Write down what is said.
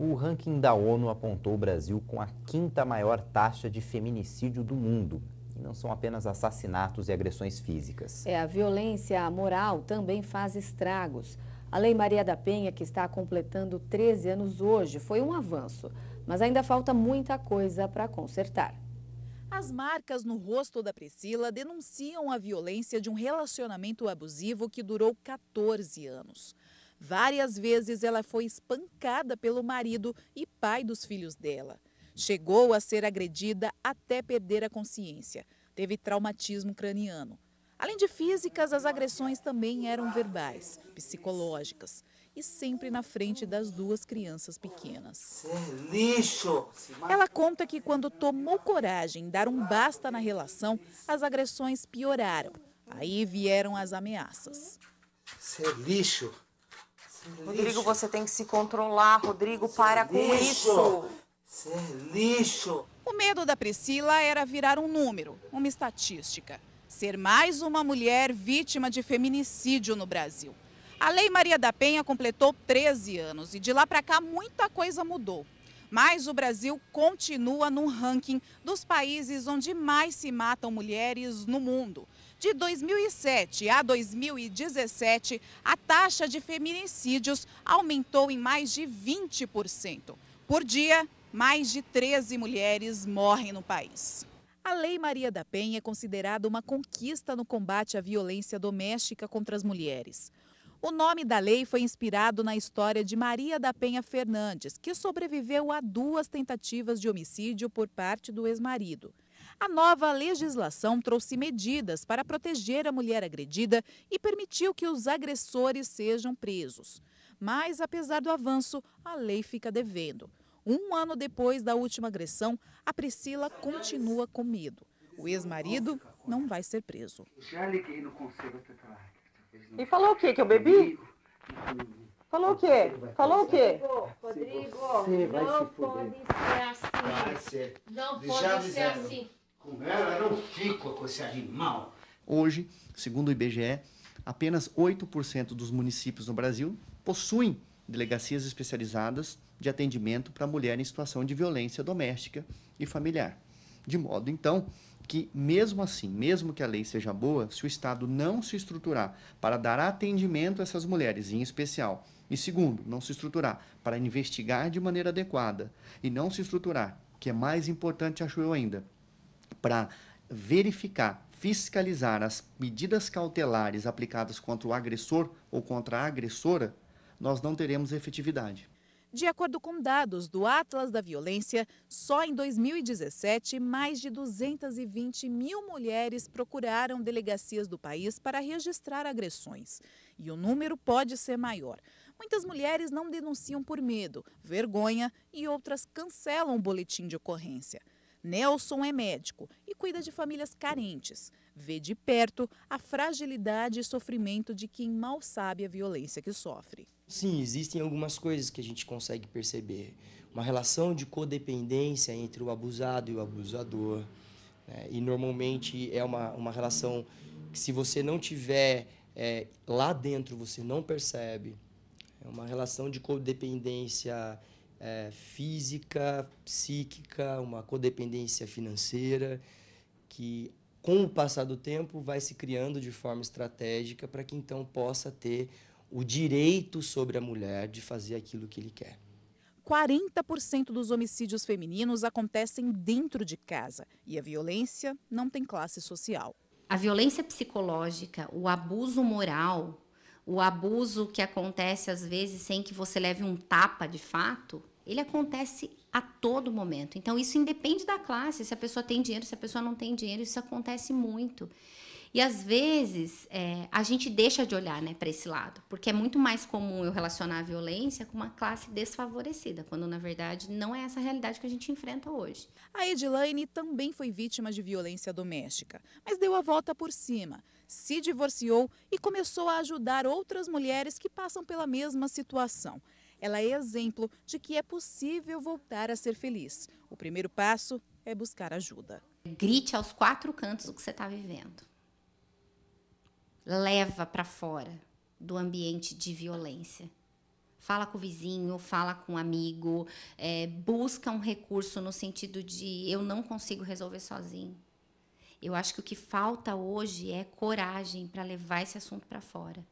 o ranking da ONU apontou o Brasil com a quinta maior taxa de feminicídio do mundo. E não são apenas assassinatos e agressões físicas. É, a violência moral também faz estragos. A Lei Maria da Penha, que está completando 13 anos hoje, foi um avanço, mas ainda falta muita coisa para consertar. As marcas no rosto da Priscila denunciam a violência de um relacionamento abusivo que durou 14 anos. Várias vezes ela foi espancada pelo marido e pai dos filhos dela. Chegou a ser agredida até perder a consciência. Teve traumatismo craniano. Além de físicas, as agressões também eram verbais, psicológicas e sempre na frente das duas crianças pequenas. É ela conta que quando tomou coragem em dar um basta na relação, as agressões pioraram. Aí vieram as ameaças. Você é lixo. Rodrigo, você tem que se controlar. Rodrigo, Ser é para lixo. com isso. Ser é lixo. O medo da Priscila era virar um número, uma estatística. Ser mais uma mulher vítima de feminicídio no Brasil. A Lei Maria da Penha completou 13 anos e de lá para cá muita coisa mudou. Mas o Brasil continua no ranking dos países onde mais se matam mulheres no mundo. De 2007 a 2017, a taxa de feminicídios aumentou em mais de 20%. Por dia, mais de 13 mulheres morrem no país. A Lei Maria da Penha é considerada uma conquista no combate à violência doméstica contra as mulheres. O nome da lei foi inspirado na história de Maria da Penha Fernandes, que sobreviveu a duas tentativas de homicídio por parte do ex-marido. A nova legislação trouxe medidas para proteger a mulher agredida e permitiu que os agressores sejam presos. Mas, apesar do avanço, a lei fica devendo. Um ano depois da última agressão, a Priscila continua com medo. O ex-marido não vai ser preso. Já liguei no conselho tutelar. E falou o quê? Que eu bebi? Falou o quê? Falou o quê? Rodrigo, Rodrigo não pode ser assim. Não pode ser assim. Com ela eu não fico com esse animal. Hoje, segundo o IBGE, apenas 8% dos municípios no Brasil possuem delegacias especializadas de atendimento para mulher em situação de violência doméstica e familiar. De modo, então, que mesmo assim, mesmo que a lei seja boa, se o Estado não se estruturar para dar atendimento a essas mulheres, em especial, e segundo, não se estruturar para investigar de maneira adequada, e não se estruturar, que é mais importante, acho eu ainda, para verificar, fiscalizar as medidas cautelares aplicadas contra o agressor ou contra a agressora, nós não teremos efetividade. De acordo com dados do Atlas da Violência, só em 2017, mais de 220 mil mulheres procuraram delegacias do país para registrar agressões. E o número pode ser maior. Muitas mulheres não denunciam por medo, vergonha e outras cancelam o boletim de ocorrência. Nelson é médico e cuida de famílias carentes. Vê de perto a fragilidade e sofrimento de quem mal sabe a violência que sofre. Sim, existem algumas coisas que a gente consegue perceber. Uma relação de codependência entre o abusado e o abusador. Né? E normalmente é uma, uma relação que, se você não tiver é, lá dentro, você não percebe. É uma relação de codependência é, física, psíquica, uma codependência financeira, que com o passar do tempo vai se criando de forma estratégica para que então possa ter o direito sobre a mulher de fazer aquilo que ele quer. 40% dos homicídios femininos acontecem dentro de casa e a violência não tem classe social. A violência psicológica, o abuso moral, o abuso que acontece às vezes sem que você leve um tapa de fato, ele acontece a todo momento. Então isso independe da classe, se a pessoa tem dinheiro, se a pessoa não tem dinheiro, isso acontece muito. E às vezes é, a gente deixa de olhar né, para esse lado, porque é muito mais comum eu relacionar a violência com uma classe desfavorecida, quando na verdade não é essa a realidade que a gente enfrenta hoje. A Edilane também foi vítima de violência doméstica, mas deu a volta por cima se divorciou e começou a ajudar outras mulheres que passam pela mesma situação. Ela é exemplo de que é possível voltar a ser feliz. O primeiro passo é buscar ajuda. Grite aos quatro cantos o que você está vivendo. Leva para fora do ambiente de violência. Fala com o vizinho, fala com um amigo, é, busca um recurso no sentido de eu não consigo resolver sozinho. Eu acho que o que falta hoje é coragem para levar esse assunto para fora.